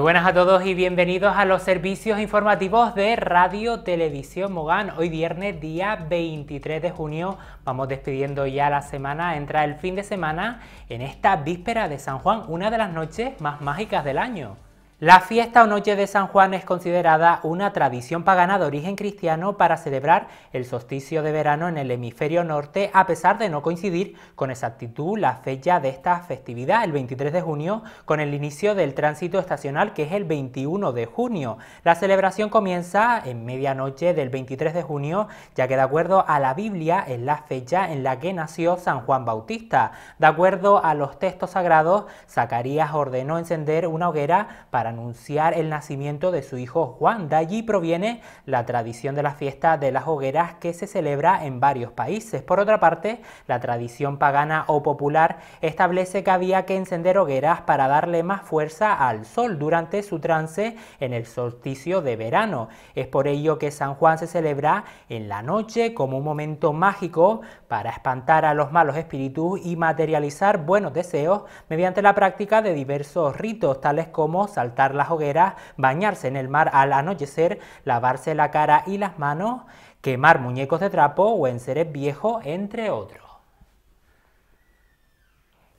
Muy buenas a todos y bienvenidos a los servicios informativos de Radio Televisión Mogán. Hoy viernes, día 23 de junio, vamos despidiendo ya la semana, entra el fin de semana en esta víspera de San Juan, una de las noches más mágicas del año. La fiesta o noche de San Juan es considerada una tradición pagana de origen cristiano para celebrar el solsticio de verano en el hemisferio norte, a pesar de no coincidir con exactitud la fecha de esta festividad, el 23 de junio, con el inicio del tránsito estacional, que es el 21 de junio. La celebración comienza en medianoche del 23 de junio, ya que de acuerdo a la Biblia es la fecha en la que nació San Juan Bautista. De acuerdo a los textos sagrados, Zacarías ordenó encender una hoguera para anunciar el nacimiento de su hijo Juan. De allí proviene la tradición de la fiesta de las hogueras que se celebra en varios países. Por otra parte, la tradición pagana o popular establece que había que encender hogueras para darle más fuerza al sol durante su trance en el solsticio de verano. Es por ello que San Juan se celebra en la noche como un momento mágico para espantar a los malos espíritus y materializar buenos deseos mediante la práctica de diversos ritos, tales como saltar las hogueras, bañarse en el mar al anochecer, lavarse la cara y las manos, quemar muñecos de trapo o enseres viejos, entre otros.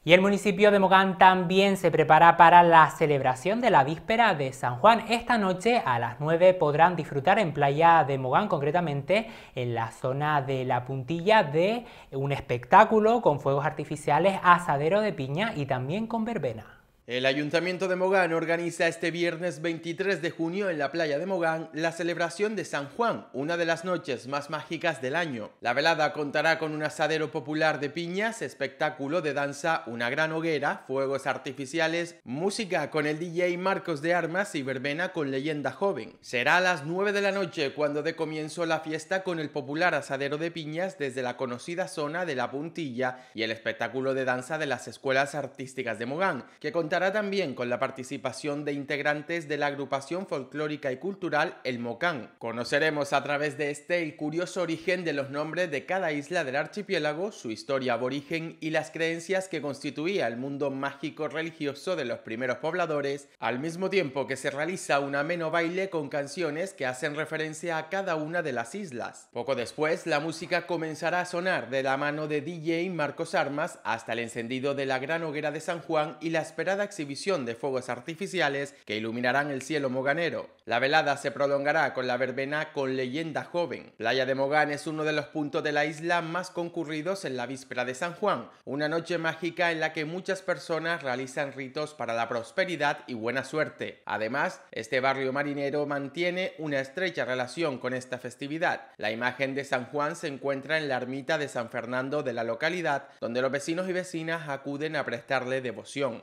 Y el municipio de Mogán también se prepara para la celebración de la víspera de San Juan. Esta noche a las 9 podrán disfrutar en Playa de Mogán, concretamente en la zona de la puntilla, de un espectáculo con fuegos artificiales, asadero de piña y también con verbena. El Ayuntamiento de Mogán organiza este viernes 23 de junio en la playa de Mogán la celebración de San Juan, una de las noches más mágicas del año. La velada contará con un asadero popular de piñas, espectáculo de danza, una gran hoguera, fuegos artificiales, música con el DJ Marcos de Armas y verbena con leyenda joven. Será a las 9 de la noche cuando dé comienzo la fiesta con el popular asadero de piñas desde la conocida zona de La Puntilla y el espectáculo de danza de las escuelas artísticas de Mogán, que contará también con la participación de integrantes de la agrupación folclórica y cultural El Mocán. Conoceremos a través de este el curioso origen de los nombres de cada isla del archipiélago, su historia aborigen y las creencias que constituía el mundo mágico religioso de los primeros pobladores, al mismo tiempo que se realiza un ameno baile con canciones que hacen referencia a cada una de las islas. Poco después, la música comenzará a sonar de la mano de DJ Marcos Armas hasta el encendido de la gran hoguera de San Juan y la esperada exhibición de fuegos artificiales que iluminarán el cielo moganero. La velada se prolongará con la verbena con leyenda joven. Playa de Mogán es uno de los puntos de la isla más concurridos en la víspera de San Juan, una noche mágica en la que muchas personas realizan ritos para la prosperidad y buena suerte. Además, este barrio marinero mantiene una estrecha relación con esta festividad. La imagen de San Juan se encuentra en la ermita de San Fernando de la localidad, donde los vecinos y vecinas acuden a prestarle devoción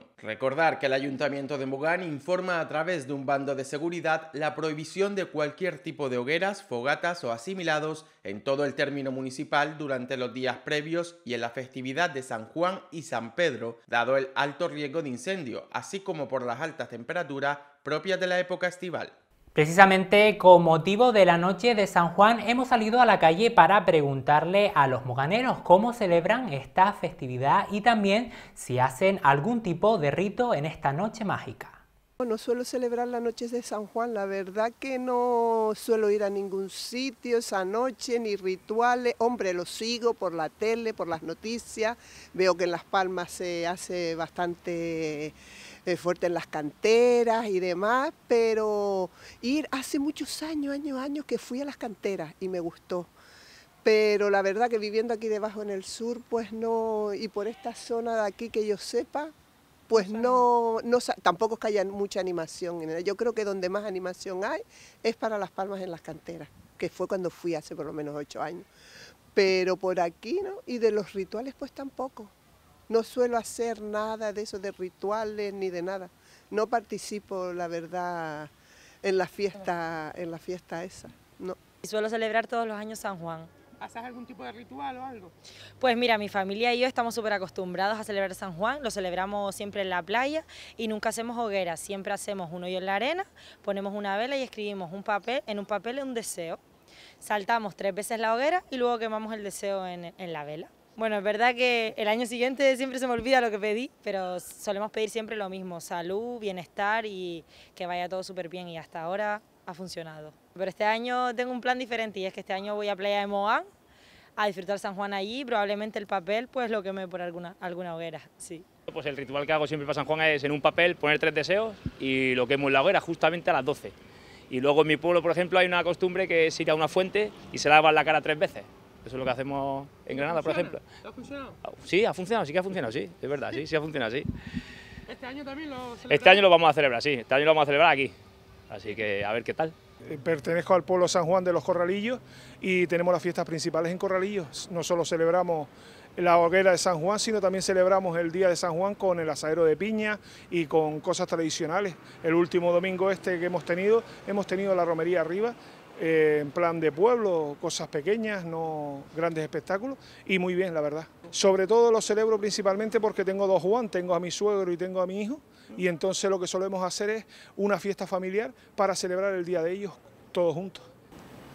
recordar que el ayuntamiento de Mogán informa a través de un bando de seguridad la prohibición de cualquier tipo de hogueras, fogatas o asimilados en todo el término municipal durante los días previos y en la festividad de San Juan y San Pedro, dado el alto riesgo de incendio, así como por las altas temperaturas propias de la época estival. Precisamente con motivo de la noche de San Juan hemos salido a la calle para preguntarle a los moganeros cómo celebran esta festividad y también si hacen algún tipo de rito en esta noche mágica. No suelo celebrar las noches de San Juan, la verdad que no suelo ir a ningún sitio esa noche, ni rituales. Hombre, lo sigo por la tele, por las noticias. Veo que en Las Palmas se hace bastante eh, fuerte en las canteras y demás, pero ir hace muchos años, años, años que fui a las canteras y me gustó. Pero la verdad que viviendo aquí debajo en el sur, pues no, y por esta zona de aquí que yo sepa, pues no, no tampoco es que haya mucha animación. Yo creo que donde más animación hay es para Las Palmas en las canteras, que fue cuando fui hace por lo menos ocho años. Pero por aquí, ¿no? Y de los rituales, pues tampoco. No suelo hacer nada de eso, de rituales ni de nada. No participo, la verdad, en la fiesta, en la fiesta esa, no. Y suelo celebrar todos los años San Juan. ¿Haces algún tipo de ritual o algo? Pues mira, mi familia y yo estamos súper acostumbrados a celebrar San Juan, lo celebramos siempre en la playa y nunca hacemos hogueras, siempre hacemos uno y en la arena, ponemos una vela y escribimos un papel, en un papel un deseo. Saltamos tres veces la hoguera y luego quemamos el deseo en la vela. Bueno, es verdad que el año siguiente siempre se me olvida lo que pedí, pero solemos pedir siempre lo mismo, salud, bienestar y que vaya todo súper bien y hasta ahora ha funcionado. Pero este año tengo un plan diferente y es que este año voy a Playa de Moán a disfrutar San Juan allí, probablemente el papel pues lo queme por alguna, alguna hoguera, sí. Pues el ritual que hago siempre para San Juan es en un papel poner tres deseos y lo quemo en la hoguera justamente a las 12. Y luego en mi pueblo, por ejemplo, hay una costumbre que es ir a una fuente y se lava la cara tres veces. Eso es lo que hacemos en Granada, por ejemplo. ¿Ha funcionado? Ah, sí, ha funcionado, sí que ha funcionado, sí, es verdad, sí, sí ha funcionado, sí. ¿Este año también lo Este año lo vamos a celebrar, sí, este año lo vamos a celebrar aquí. Así que a ver qué tal. Eh, pertenezco al pueblo San Juan de los Corralillos y tenemos las fiestas principales en Corralillos. No solo celebramos la hoguera de San Juan, sino también celebramos el Día de San Juan con el asadero de piña y con cosas tradicionales. El último domingo este que hemos tenido, hemos tenido la romería arriba eh, en plan de pueblo, cosas pequeñas, no grandes espectáculos, y muy bien, la verdad. Sobre todo lo celebro principalmente porque tengo dos Juan, tengo a mi suegro y tengo a mi hijo, y entonces lo que solemos hacer es una fiesta familiar para celebrar el día de ellos todos juntos.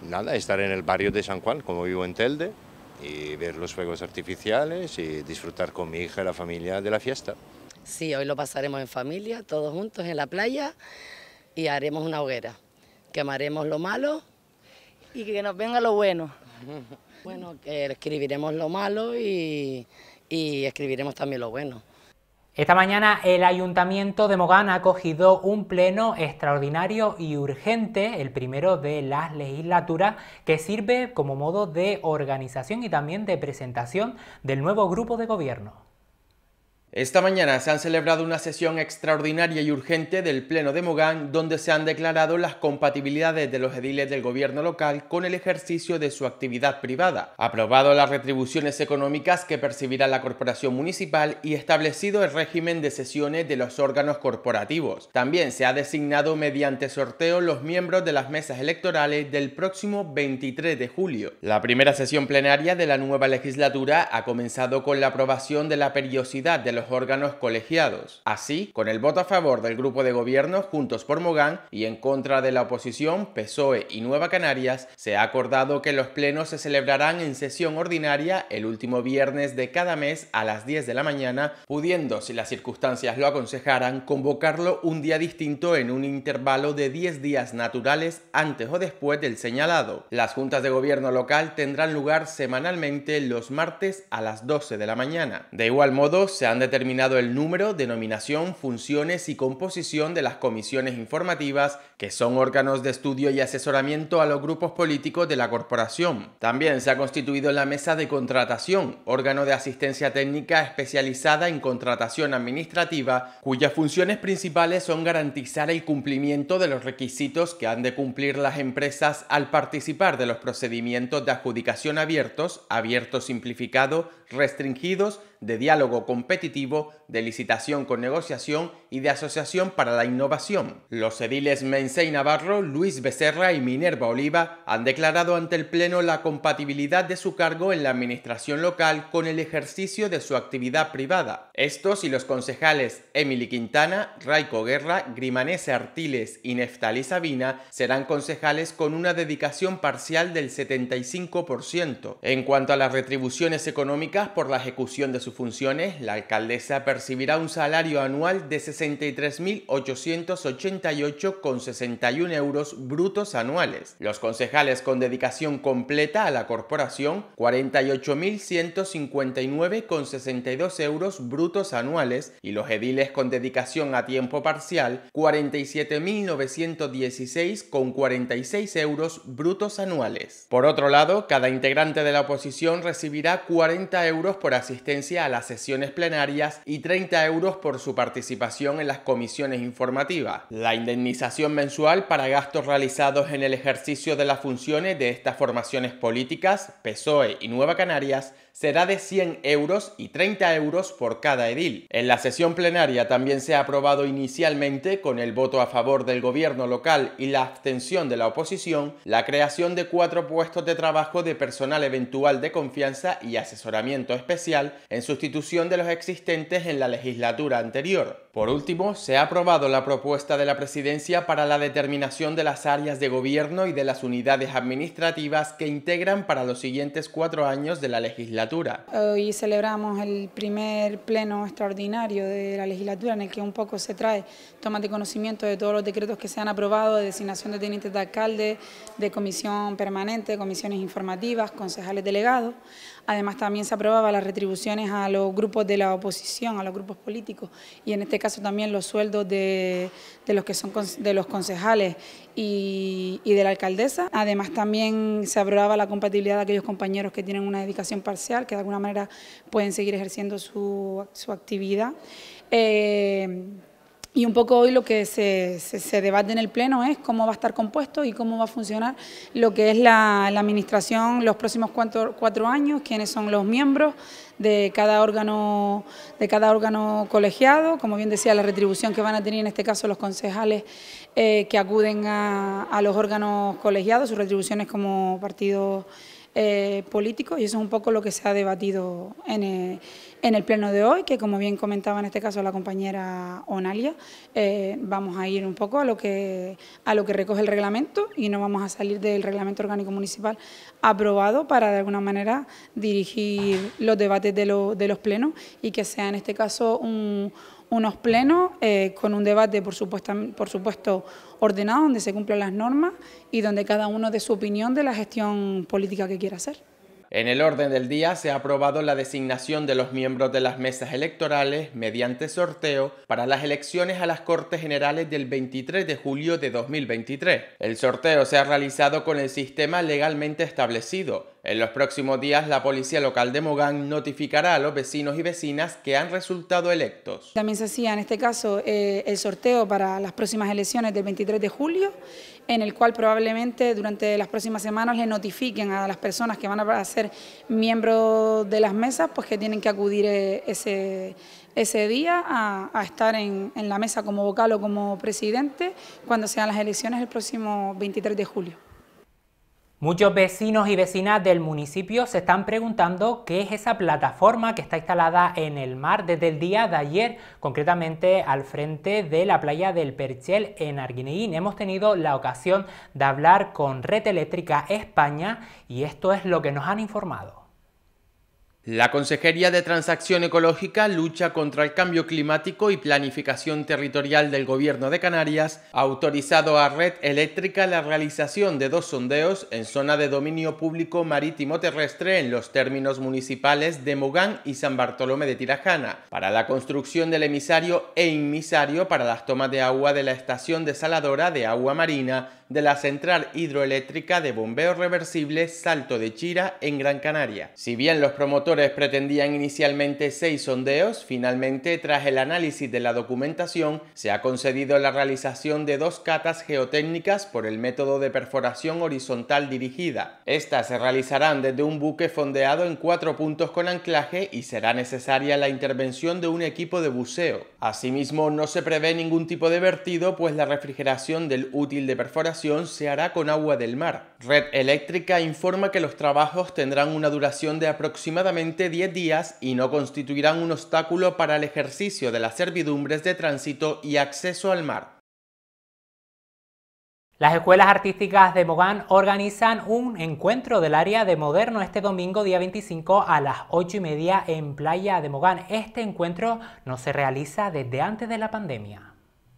Nada, estar en el barrio de San Juan, como vivo en Telde, y ver los fuegos artificiales y disfrutar con mi hija y la familia de la fiesta. Sí, hoy lo pasaremos en familia, todos juntos en la playa, y haremos una hoguera. Quemaremos lo malo y que nos venga lo bueno. Bueno, escribiremos lo malo y, y escribiremos también lo bueno. Esta mañana el Ayuntamiento de Mogán ha acogido un pleno extraordinario y urgente, el primero de las legislaturas, que sirve como modo de organización y también de presentación del nuevo grupo de gobierno. Esta mañana se han celebrado una sesión extraordinaria y urgente del Pleno de Mogán donde se han declarado las compatibilidades de los ediles del gobierno local con el ejercicio de su actividad privada, aprobado las retribuciones económicas que percibirá la corporación municipal y establecido el régimen de sesiones de los órganos corporativos. También se ha designado mediante sorteo los miembros de las mesas electorales del próximo 23 de julio. La primera sesión plenaria de la nueva legislatura ha comenzado con la aprobación de la periodicidad de los órganos colegiados. Así, con el voto a favor del grupo de gobierno Juntos por Mogán y en contra de la oposición PSOE y Nueva Canarias, se ha acordado que los plenos se celebrarán en sesión ordinaria el último viernes de cada mes a las 10 de la mañana, pudiendo, si las circunstancias lo aconsejaran, convocarlo un día distinto en un intervalo de 10 días naturales antes o después del señalado. Las juntas de gobierno local tendrán lugar semanalmente los martes a las 12 de la mañana. De igual modo, se han de terminado el número, denominación, funciones y composición de las comisiones informativas, que son órganos de estudio y asesoramiento a los grupos políticos de la corporación. También se ha constituido la Mesa de Contratación, órgano de asistencia técnica especializada en contratación administrativa, cuyas funciones principales son garantizar el cumplimiento de los requisitos que han de cumplir las empresas al participar de los procedimientos de adjudicación abiertos, abierto simplificado, restringidos, de diálogo competitivo, de licitación con negociación y de asociación para la innovación. Los ediles Mensei Navarro, Luis Becerra y Minerva Oliva han declarado ante el Pleno la compatibilidad de su cargo en la administración local con el ejercicio de su actividad privada. Estos y los concejales Emily Quintana, Raico Guerra, Grimanese Artiles y Neftali Sabina serán concejales con una dedicación parcial del 75%. En cuanto a las retribuciones económicas por la ejecución de sus funciones, la alcaldesa percibirá un salario anual de 63.888,61 euros brutos anuales. Los concejales con dedicación completa a la corporación, 48.159,62 euros brutos anuales y los ediles con dedicación a tiempo parcial, 47.916,46 euros brutos anuales. Por otro lado, cada integrante de la oposición recibirá 40 euros por asistencia a las sesiones plenarias y 30 euros por su participación en las comisiones informativas. La indemnización mensual para gastos realizados en el ejercicio de las funciones de estas formaciones políticas, PSOE y Nueva Canarias, será de 100 euros y 30 euros por cada edil. En la sesión plenaria también se ha aprobado inicialmente, con el voto a favor del gobierno local y la abstención de la oposición, la creación de cuatro puestos de trabajo de personal eventual de confianza y asesoramiento especial en su sustitución de los existentes en la legislatura anterior. Por último, se ha aprobado la propuesta de la Presidencia para la determinación de las áreas de gobierno y de las unidades administrativas que integran para los siguientes cuatro años de la legislatura. Hoy celebramos el primer pleno extraordinario de la legislatura en el que un poco se trae toma de conocimiento de todos los decretos que se han aprobado de designación de tenientes de alcalde, de comisión permanente, comisiones informativas, concejales delegados. Además también se aprobaba las retribuciones a los grupos de la oposición, a los grupos políticos y en este caso también los sueldos de, los que son de los concejales y, de la alcaldesa. Además también se aprobaba la compatibilidad de aquellos compañeros que tienen una dedicación parcial, que de alguna manera pueden seguir ejerciendo su, su actividad. Eh, y un poco hoy lo que se, se, debate en el Pleno es cómo va a estar compuesto y cómo va a funcionar lo que es la, Administración los próximos cuatro, cuatro, años, quiénes son los miembros, de cada órgano, de cada órgano colegiado, como bien decía, la retribución que van a tener en este caso los concejales eh, que acuden a, los órganos colegiados, sus retribuciones como partidos eh, político políticos, y eso es un poco lo que se ha debatido en el eh, en el pleno de hoy, que como bien comentaba en este caso la compañera Onalia, eh, vamos a ir un poco a lo, que, a lo que recoge el reglamento y no vamos a salir del reglamento orgánico municipal aprobado para de alguna manera dirigir los debates de, los plenos y que sea en este caso unos plenos eh, con un debate, por supuesto, por supuesto, ordenado, donde se cumplan las normas y donde cada uno de su opinión de la gestión política que quiera hacer. En el orden del día se ha aprobado la designación de los miembros de las mesas electorales mediante sorteo para las elecciones a las Cortes Generales del 23 de julio de 2023. El sorteo se ha realizado con el sistema legalmente establecido. En los próximos días la policía local de Mogán notificará a los vecinos y vecinas que han resultado electos. También se hacía en este caso eh, el sorteo para las próximas elecciones del 23 de julio en el cual probablemente durante las próximas semanas le notifiquen a las personas que van a ser miembros de las mesas, pues que tienen que acudir eh, ese, ese día a, estar en, en la mesa como vocal o como presidente cuando sean las elecciones el próximo 23 de julio. Muchos vecinos y vecinas del municipio se están preguntando qué es esa plataforma que está instalada en el mar desde el día de ayer, concretamente al frente de la playa del Perchel en Arguineguín. Hemos tenido la ocasión de hablar con Red Eléctrica España y esto es lo que nos han informado. La Consejería de Transacción Ecológica, Lucha contra el Cambio Climático y Planificación Territorial del Gobierno de Canarias ha autorizado a Red Eléctrica la realización de dos sondeos en zona de dominio público marítimo terrestre en los términos municipales de Mogán y San Bartolomé de Tirajana para la construcción del emisario e inmisario para las tomas de agua de la estación desaladora de agua marina de la central hidroeléctrica de bombeo reversible Salto de Chira en Gran Canaria. Si bien los promotores pretendían inicialmente seis sondeos, finalmente tras el análisis de la documentación se ha concedido la realización de dos catas geotécnicas por el método de perforación horizontal dirigida. Estas se realizarán desde un buque fondeado en cuatro puntos con anclaje y será necesaria la intervención de un equipo de buceo. Asimismo, no se prevé ningún tipo de vertido, pues la refrigeración del útil de perforación se hará con agua del mar. Red Eléctrica informa que los trabajos tendrán una duración de aproximadamente 10 días y no constituirán un obstáculo para el ejercicio de las servidumbres de tránsito y acceso al mar. Las escuelas artísticas de Mogán organizan un encuentro del área de moderno este domingo día 25 a las 8 y media en Playa de Mogán. Este encuentro no se realiza desde antes de la pandemia.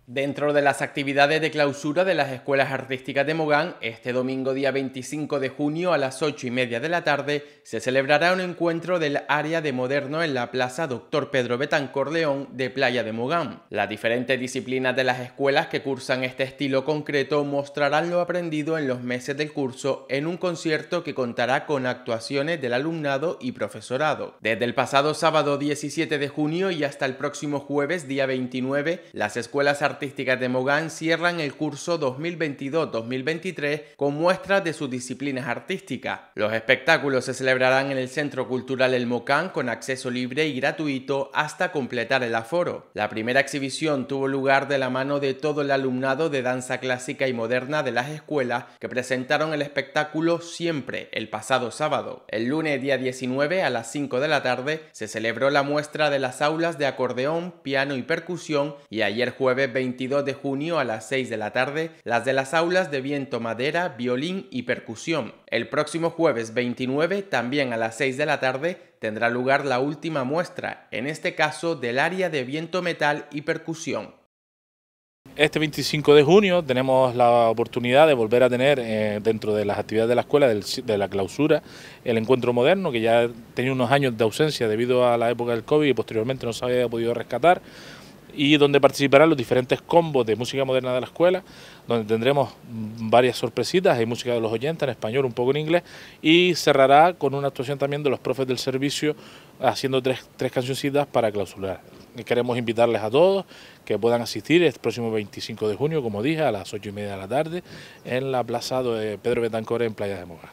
Dentro de las actividades de clausura de las escuelas artísticas de Mogán, este domingo día 25 de junio a las 8 y media de la tarde se celebrará un encuentro del área de moderno en la Plaza Doctor Pedro Betancor León de Playa de Mogán. Las diferentes disciplinas de las escuelas que cursan este estilo concreto mostrarán lo aprendido en los meses del curso en un concierto que contará con actuaciones del alumnado y profesorado. Desde el pasado sábado 17 de junio y hasta el próximo jueves día 29, las escuelas artísticas artísticas de Mogán cierran el curso 2022-2023 con muestras de sus disciplinas artísticas. Los espectáculos se celebrarán en el Centro Cultural El Mocán con acceso libre y gratuito hasta completar el aforo. La primera exhibición tuvo lugar de la mano de todo el alumnado de danza clásica y moderna de las escuelas que presentaron el espectáculo Siempre el pasado sábado. El lunes día 19 a las 5 de la tarde se celebró la muestra de las aulas de acordeón, piano y percusión y ayer jueves 20 22 de junio a las 6 de la tarde las de las aulas de viento, madera, violín y percusión. El próximo jueves 29, también a las 6 de la tarde, tendrá lugar la última muestra, en este caso del área de viento, metal y percusión. Este 25 de junio tenemos la oportunidad de volver a tener eh, dentro de las actividades de la escuela, de la clausura, el encuentro moderno, que ya tenía unos años de ausencia debido a la época del COVID y posteriormente no se había podido rescatar y donde participarán los diferentes combos de música moderna de la escuela, donde tendremos varias sorpresitas, hay música de los oyentes en español, un poco en inglés, y cerrará con una actuación también de los profes del servicio haciendo tres, tres cancioncitas para clausurar. Queremos invitarles a todos que puedan asistir el próximo 25 de junio, como dije, a las 8 y media de la tarde, en la plaza de Pedro Betancor en Playa de Mogán".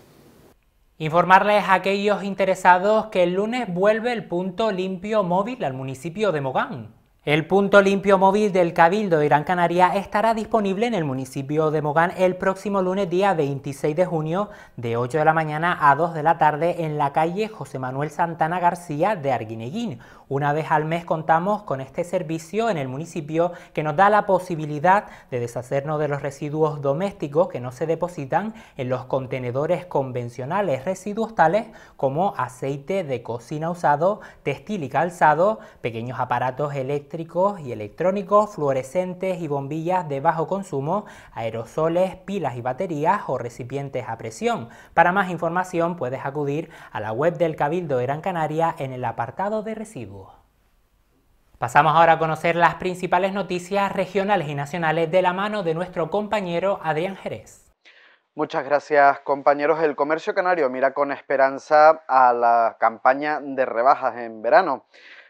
Informarles a aquellos interesados que el lunes vuelve el punto limpio móvil al municipio de Mogán. El punto limpio móvil del Cabildo de Gran Canaria estará disponible en el municipio de Mogán el próximo lunes día 26 de junio de 8 de la mañana a 2 de la tarde en la calle José Manuel Santana García de Arguineguín, una vez al mes contamos con este servicio en el municipio que nos da la posibilidad de deshacernos de los residuos domésticos que no se depositan en los contenedores convencionales, residuos tales como aceite de cocina usado, textil y calzado, pequeños aparatos eléctricos y electrónicos, fluorescentes y bombillas de bajo consumo, aerosoles, pilas y baterías o recipientes a presión. Para más información puedes acudir a la web del Cabildo de Gran Canaria en el apartado de residuos. Pasamos ahora a conocer las principales noticias regionales y nacionales de la mano de nuestro compañero Adrián Jerez. Muchas gracias compañeros. El comercio canario mira con esperanza a la campaña de rebajas en verano.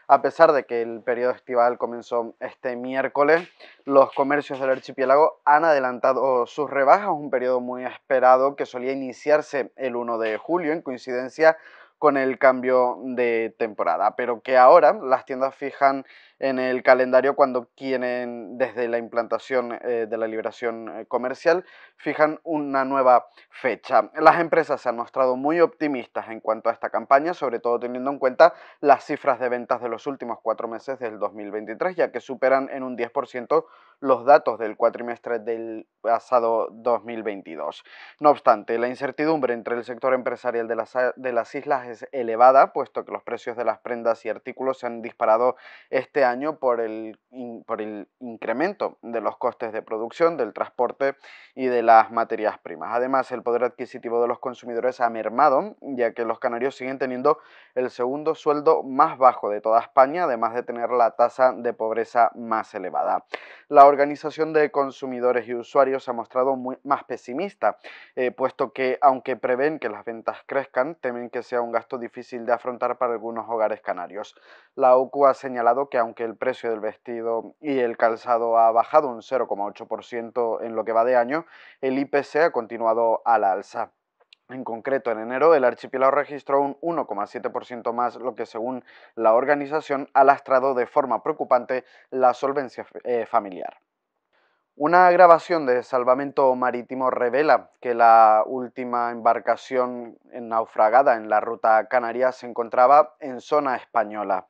A pesar de que el periodo estival comenzó este miércoles, los comercios del archipiélago han adelantado sus rebajas, un periodo muy esperado que solía iniciarse el 1 de julio en coincidencia con el cambio de temporada, pero que ahora las tiendas fijan en el calendario cuando quieren, desde la implantación eh, de la liberación eh, comercial, fijan una nueva fecha. Las empresas se han mostrado muy optimistas en cuanto a esta campaña, sobre todo teniendo en cuenta las cifras de ventas de los últimos cuatro meses del 2023, ya que superan en un 10% los datos del cuatrimestre del pasado 2022. No obstante, la incertidumbre entre el sector empresarial de las, de las islas es elevada, puesto que los precios de las prendas y artículos se han disparado este año por el, por el incremento de los costes de producción, del transporte y de las materias primas. Además, el poder adquisitivo de los consumidores ha mermado, ya que los canarios siguen teniendo el segundo sueldo más bajo de toda España, además de tener la tasa de pobreza más elevada. La organización de consumidores y usuarios ha mostrado muy, más pesimista, eh, puesto que aunque prevén que las ventas crezcan, temen que sea un gasto difícil de afrontar para algunos hogares canarios. La OCU ha señalado que aunque que el precio del vestido y el calzado ha bajado un 0,8% en lo que va de año, el IPC ha continuado a la alza. En concreto, en enero el archipiélago registró un 1,7% más, lo que según la organización ha lastrado de forma preocupante la solvencia eh, familiar. Una grabación de salvamento marítimo revela que la última embarcación naufragada en la ruta canaria se encontraba en zona española.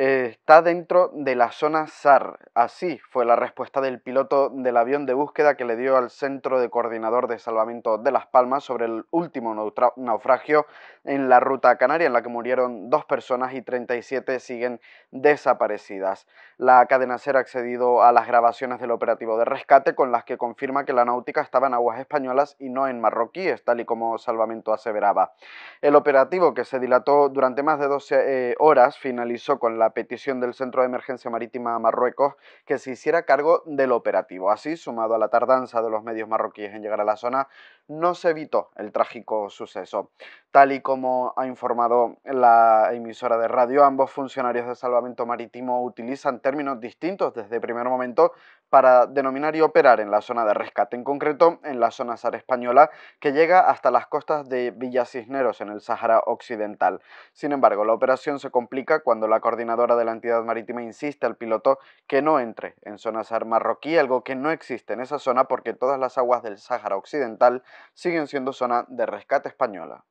Eh, está dentro de la zona SAR. Así fue la respuesta del piloto del avión de búsqueda que le dio al Centro de Coordinador de Salvamento de Las Palmas sobre el último naufragio en la ruta canaria, en la que murieron dos personas y 37 siguen desaparecidas. La cadena SER ha accedido a las grabaciones del operativo de rescate con las que confirma que la náutica estaba en aguas españolas y no en marroquíes, tal y como Salvamento aseveraba. El operativo, que se dilató durante más de 12 eh, horas, finalizó con la petición del Centro de Emergencia Marítima Marruecos que se hiciera cargo del operativo. Así, sumado a la tardanza de los medios marroquíes en llegar a la zona, no se evitó el trágico suceso. Tal y como ha informado la emisora de radio, ambos funcionarios de salvamento marítimo utilizan términos distintos desde el primer momento para denominar y operar en la zona de rescate, en concreto en la zona SAR española que llega hasta las costas de Villa Cisneros en el Sáhara Occidental. Sin embargo, la operación se complica cuando la coordinadora de la entidad marítima insiste al piloto que no entre en zona SAR marroquí, algo que no existe en esa zona porque todas las aguas del Sáhara Occidental siguen siendo zona de rescate española.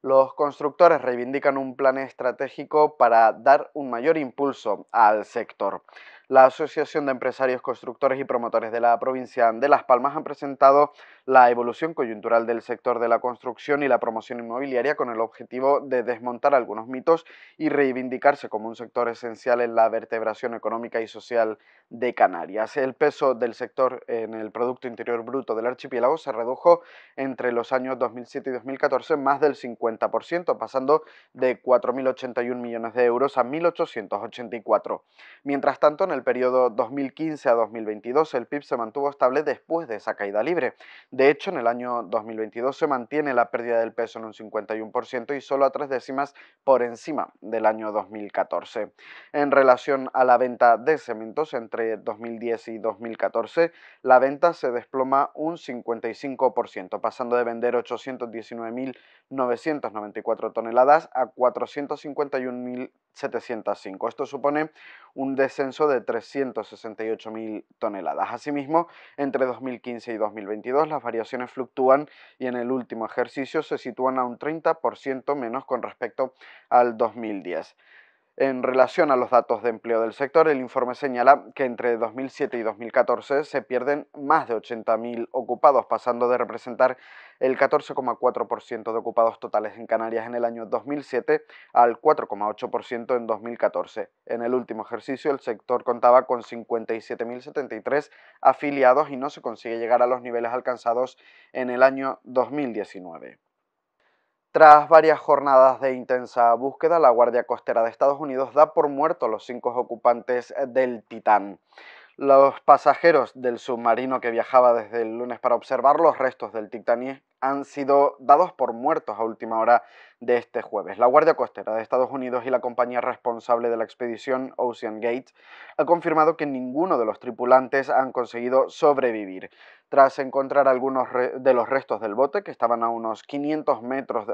Los constructores reivindican un plan estratégico para dar un mayor impulso al sector la Asociación de Empresarios Constructores y Promotores de la provincia de Las Palmas ha presentado la evolución coyuntural del sector de la construcción y la promoción inmobiliaria con el objetivo de desmontar algunos mitos y reivindicarse como un sector esencial en la vertebración económica y social de Canarias. El peso del sector en el Producto Interior Bruto del archipiélago se redujo entre los años 2007 y 2014 más del 50%, pasando de 4.081 millones de euros a 1.884. Mientras tanto, en el el periodo 2015 a 2022 el PIB se mantuvo estable después de esa caída libre. De hecho, en el año 2022 se mantiene la pérdida del peso en un 51% y solo a tres décimas por encima del año 2014. En relación a la venta de cementos entre 2010 y 2014, la venta se desploma un 55%, pasando de vender 819.994 toneladas a 451.705. Esto supone un descenso de 368.000 toneladas. Asimismo, entre 2015 y 2022 las variaciones fluctúan y en el último ejercicio se sitúan a un 30% menos con respecto al 2010. En relación a los datos de empleo del sector, el informe señala que entre 2007 y 2014 se pierden más de 80.000 ocupados, pasando de representar el 14,4% de ocupados totales en Canarias en el año 2007 al 4,8% en 2014. En el último ejercicio, el sector contaba con 57.073 afiliados y no se consigue llegar a los niveles alcanzados en el año 2019. Tras varias jornadas de intensa búsqueda, la Guardia Costera de Estados Unidos da por muerto a los cinco ocupantes eh, del Titán. Los pasajeros del submarino que viajaba desde el lunes para observar los restos del Titanic han sido dados por muertos a última hora de este jueves. La Guardia Costera de Estados Unidos y la compañía responsable de la expedición Ocean Gate ha confirmado que ninguno de los tripulantes han conseguido sobrevivir. Tras encontrar algunos de los restos del bote, que estaban a unos 500 metros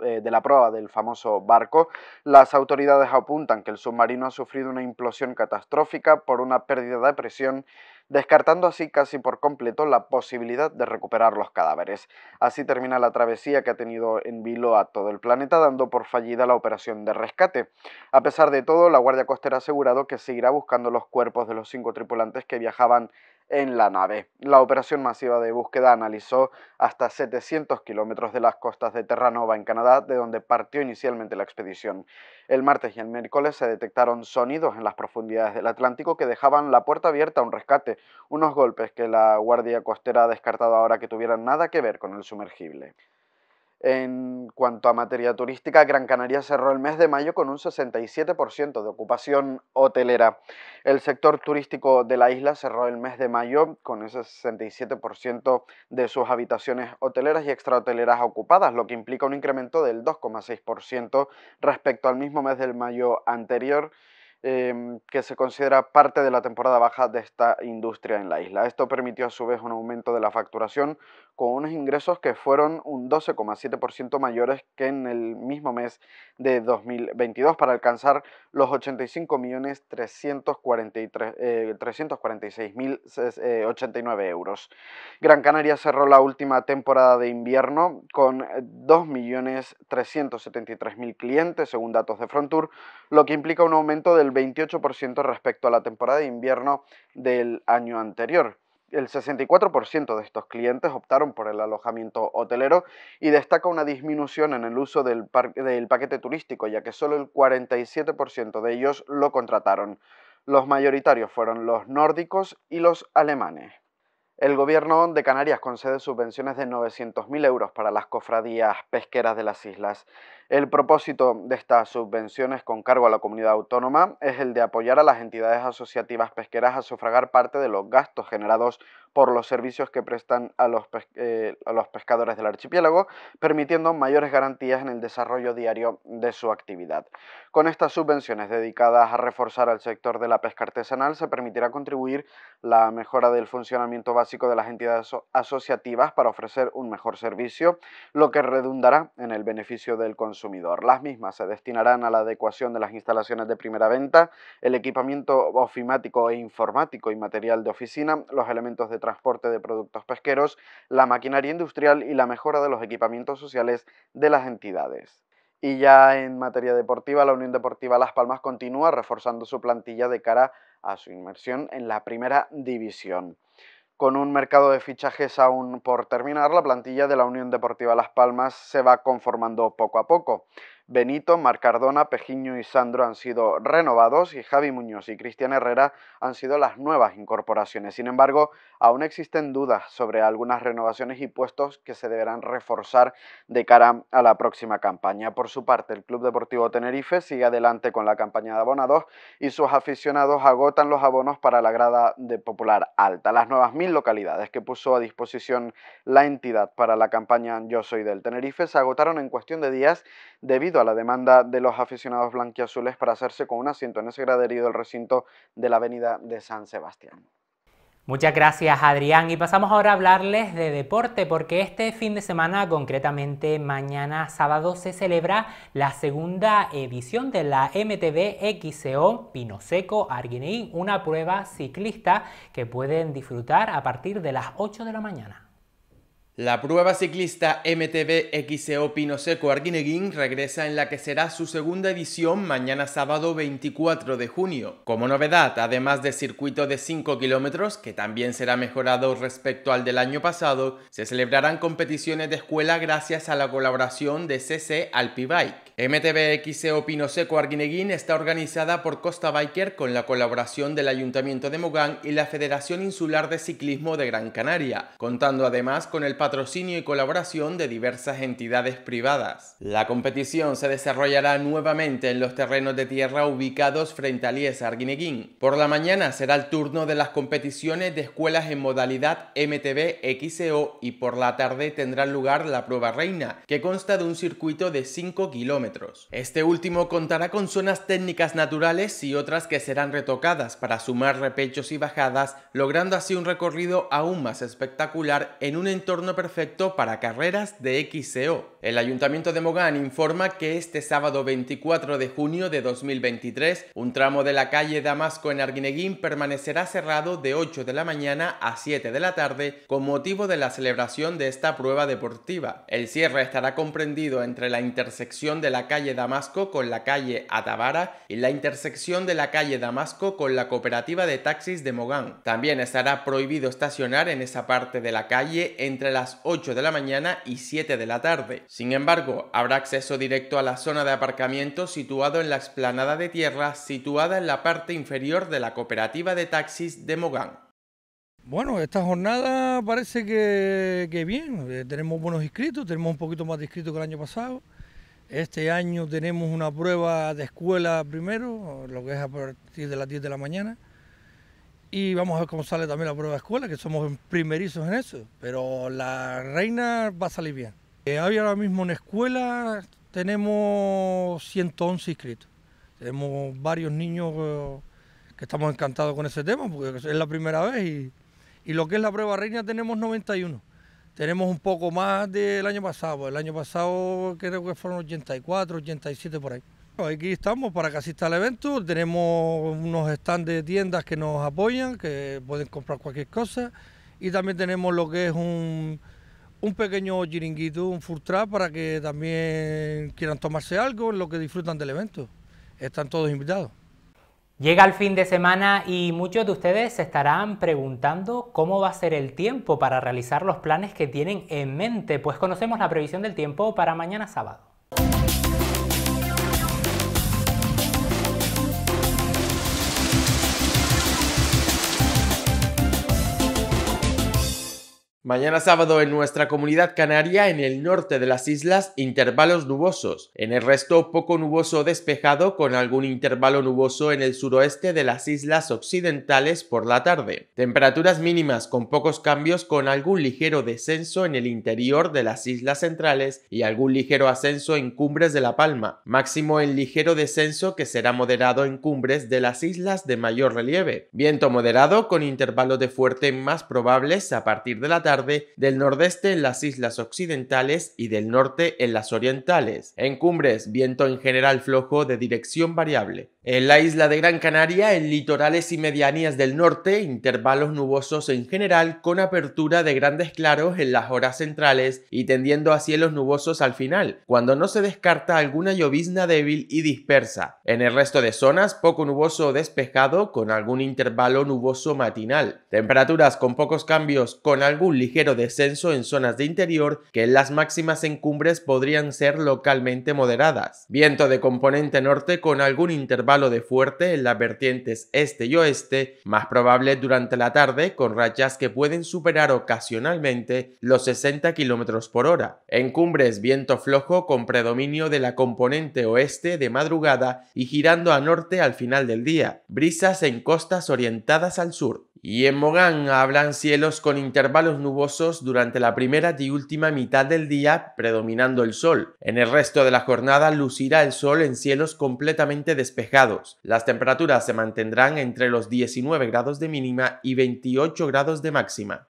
eh, de la proa del famoso barco, las autoridades apuntan que el submarino ha sufrido una implosión catastrófica por una pérdida de presión descartando así casi por completo la posibilidad de recuperar los cadáveres. Así termina la travesía que ha tenido en vilo a todo el planeta, dando por fallida la operación de rescate. A pesar de todo, la Guardia Costera ha asegurado que seguirá buscando los cuerpos de los cinco tripulantes que viajaban en la nave. La operación masiva de búsqueda analizó hasta 700 kilómetros de las costas de Terranova en Canadá, de donde partió inicialmente la expedición. El martes y el miércoles se detectaron sonidos en las profundidades del Atlántico que dejaban la puerta abierta a un rescate, unos golpes que la Guardia Costera ha descartado ahora que tuvieran nada que ver con el sumergible. En cuanto a materia turística, Gran Canaria cerró el mes de mayo con un 67% de ocupación hotelera. El sector turístico de la isla cerró el mes de mayo con ese 67% de sus habitaciones hoteleras y extrahoteleras ocupadas, lo que implica un incremento del 2,6% respecto al mismo mes del mayo anterior. Em, que se considera parte de la temporada baja de esta industria en la isla. Esto permitió a su vez un aumento de la facturación con unos ingresos que fueron un 12,7% mayores que en el mismo mes de 2022 para alcanzar los 85 millones eh, eh, euros. Gran Canaria cerró la última temporada de invierno con 2.373.000 clientes, según datos de Frontour, lo que implica un aumento del 28% respecto a la temporada de invierno del año anterior el 64% de estos clientes optaron por el alojamiento hotelero y destaca una disminución en el uso del, paquete turístico, ya que solo el 47% de ellos lo contrataron. Los mayoritarios fueron los nórdicos y los alemanes. El gobierno de Canarias concede subvenciones de 900.000 euros para las cofradías pesqueras de las islas. El propósito de estas subvenciones con cargo a la comunidad autónoma es el de apoyar a las entidades asociativas pesqueras a sufragar parte de los gastos generados por los servicios que prestan a los, eh, a los pescadores del archipiélago, permitiendo mayores garantías en el desarrollo diario de su actividad. Con estas subvenciones dedicadas a reforzar al sector de la pesca artesanal, se permitirá contribuir la mejora del funcionamiento básico de las entidades asociativas para ofrecer un mejor servicio, lo que redundará en el beneficio del consumidor las mismas se destinarán a la adecuación de las instalaciones de primera venta, el equipamiento ofimático e informático y material de oficina, los elementos de transporte de productos pesqueros, la maquinaria industrial y la mejora de los equipamientos sociales de las entidades. Y ya en materia deportiva, la Unión Deportiva Las Palmas continúa reforzando su plantilla de cara a su inmersión en la primera división con un mercado de fichajes aún por terminar, la plantilla de la Unión Deportiva Las Palmas se va conformando poco a poco. Benito, Marcardona, Pejiño y Sandro han sido renovados y Javi Muñoz y Cristian Herrera han sido las nuevas incorporaciones. Sin embargo, aún existen dudas sobre algunas renovaciones y puestos que se deberán reforzar de cara a la próxima campaña. Por su parte, el Club Deportivo Tenerife sigue adelante con la campaña de abonados y sus aficionados agotan los abonos para la grada de Popular Alta. Las nuevas mil localidades que puso a disposición la entidad para la campaña Yo Soy del Tenerife se agotaron en cuestión de días debido a la demanda de los aficionados blanquiazules para hacerse con un asiento en ese graderío del recinto de la avenida de San Sebastián. Muchas gracias Adrián y pasamos ahora a hablarles de deporte porque este fin de semana, concretamente mañana sábado, se celebra la segunda edición de la MTB XO Pino Seco Arguineín, una prueba ciclista que pueden disfrutar a partir de las 8 de la mañana. La prueba ciclista MTB xeo Pino Seco Arguineguín regresa en la que será su segunda edición mañana sábado 24 de junio. Como novedad, además de circuito de 5 kilómetros, que también será mejorado respecto al del año pasado, se celebrarán competiciones de escuela gracias a la colaboración de CC Alpibike. MTB xeo Pino Seco Arguineguín está organizada por Costa Biker con la colaboración del Ayuntamiento de Mogán y la Federación Insular de Ciclismo de Gran Canaria, contando además con el patrocinio y colaboración de diversas entidades privadas. La competición se desarrollará nuevamente en los terrenos de tierra ubicados frente a IES Arguineguín. Por la mañana será el turno de las competiciones de escuelas en modalidad MTB XCO e y por la tarde tendrá lugar la prueba reina, que consta de un circuito de 5 kilómetros. Este último contará con zonas técnicas naturales y otras que serán retocadas para sumar repechos y bajadas, logrando así un recorrido aún más espectacular en un entorno perfecto para carreras de XCO. El Ayuntamiento de Mogán informa que este sábado 24 de junio de 2023, un tramo de la calle Damasco en Arguineguín permanecerá cerrado de 8 de la mañana a 7 de la tarde con motivo de la celebración de esta prueba deportiva. El cierre estará comprendido entre la intersección de la calle Damasco con la calle Atavara y la intersección de la calle Damasco con la cooperativa de taxis de Mogán. También estará prohibido estacionar en esa parte de la calle entre las 8 de la mañana y 7 de la tarde. Sin embargo, habrá acceso directo a la zona de aparcamiento situado en la explanada de tierra situada en la parte inferior de la cooperativa de taxis de Mogán. Bueno, esta jornada parece que, bien, eh, tenemos buenos inscritos, tenemos un poquito más de inscritos que el año pasado. Este año tenemos una prueba de escuela primero, lo que es a partir de las 10 de la mañana y vamos a ver cómo sale también la prueba de escuela, que somos primerizos en eso, pero la reina va a salir bien. Eh, ahora mismo en escuela tenemos 111 inscritos, tenemos varios niños eh, que estamos encantados con ese tema, porque es la primera vez y, y lo que es la prueba reina tenemos 91. Tenemos un poco más del año pasado, pues, el año pasado creo que fueron 84, 87 por ahí. Pues aquí estamos para que asista al evento, tenemos unos stands de tiendas que nos apoyan, que pueden comprar cualquier cosa y también tenemos lo que es un, pequeño chiringuito, un furtra para que también quieran tomarse algo en lo que disfrutan del evento. Están todos invitados. Llega el fin de semana y muchos de ustedes se estarán preguntando cómo va a ser el tiempo para realizar los planes que tienen en mente, pues conocemos la previsión del tiempo para mañana sábado. Mañana sábado en nuestra comunidad canaria, en el norte de las islas, intervalos nubosos. En el resto, poco nuboso despejado con algún intervalo nuboso en el suroeste de las islas occidentales por la tarde. Temperaturas mínimas con pocos cambios con algún ligero descenso en el interior de las islas centrales y algún ligero ascenso en cumbres de La Palma. Máximo el ligero descenso que será moderado en cumbres de las islas de mayor relieve. Viento moderado con intervalos de fuerte más probables a partir de la tarde del nordeste en las islas occidentales y del norte en las orientales. En cumbres, viento en general flojo de dirección variable. En la isla de Gran Canaria, en litorales y medianías del norte, intervalos nubosos en general con apertura de grandes claros en las horas centrales y tendiendo a cielos nubosos al final, cuando no se descarta alguna llovizna débil y dispersa. En el resto de zonas, poco nuboso o despejado con algún intervalo nuboso matinal. Temperaturas con pocos cambios con algún ligero descenso en zonas de interior que en las máximas en cumbres podrían ser localmente moderadas. Viento de componente norte con algún intervalo de fuerte en las vertientes este y oeste, más probable durante la tarde con rachas que pueden superar ocasionalmente los 60 km por hora. En cumbres viento flojo con predominio de la componente oeste de madrugada y girando a norte al final del día. Brisas en costas orientadas al sur. Y en Mogán hablan cielos con intervalos nubosos durante la primera y última mitad del día, predominando el sol. En el resto de la jornada lucirá el sol en cielos completamente despejados. Las temperaturas se mantendrán entre los 19 grados de mínima y 28 grados de máxima.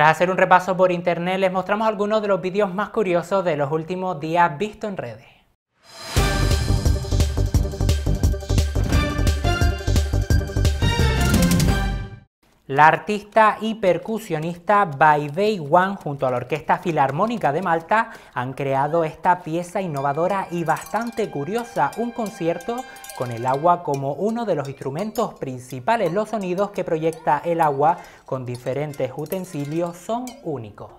Tras hacer un repaso por internet les mostramos algunos de los vídeos más curiosos de los últimos días visto en redes. La artista y percusionista Bay Wang junto a la Orquesta Filarmónica de Malta han creado esta pieza innovadora y bastante curiosa, un concierto con el agua como uno de los instrumentos principales. Los sonidos que proyecta el agua con diferentes utensilios son únicos.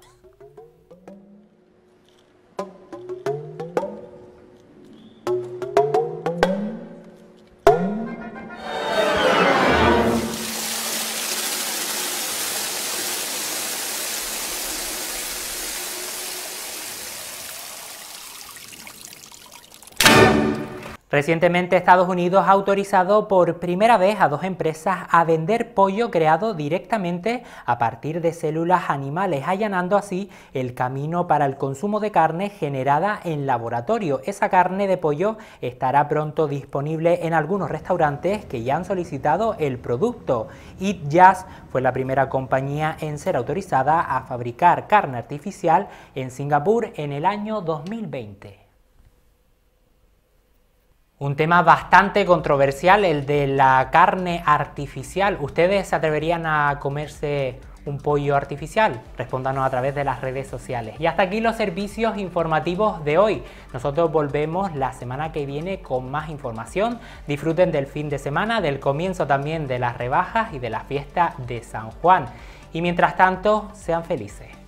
Recientemente Estados Unidos ha autorizado por primera vez a dos empresas a vender pollo creado directamente a partir de células animales, allanando así el camino para el consumo de carne generada en laboratorio. Esa carne de pollo estará pronto disponible en algunos restaurantes que ya han solicitado el producto. Eat Jazz fue la primera compañía en ser autorizada a fabricar carne artificial en Singapur en el año 2020. Un tema bastante controversial, el de la carne artificial. ¿Ustedes se atreverían a comerse un pollo artificial? Respóndanos a través de las redes sociales. Y hasta aquí los servicios informativos de hoy. Nosotros volvemos la semana que viene con más información. Disfruten del fin de semana, del comienzo también de las rebajas y de la fiesta de San Juan. Y mientras tanto, sean felices.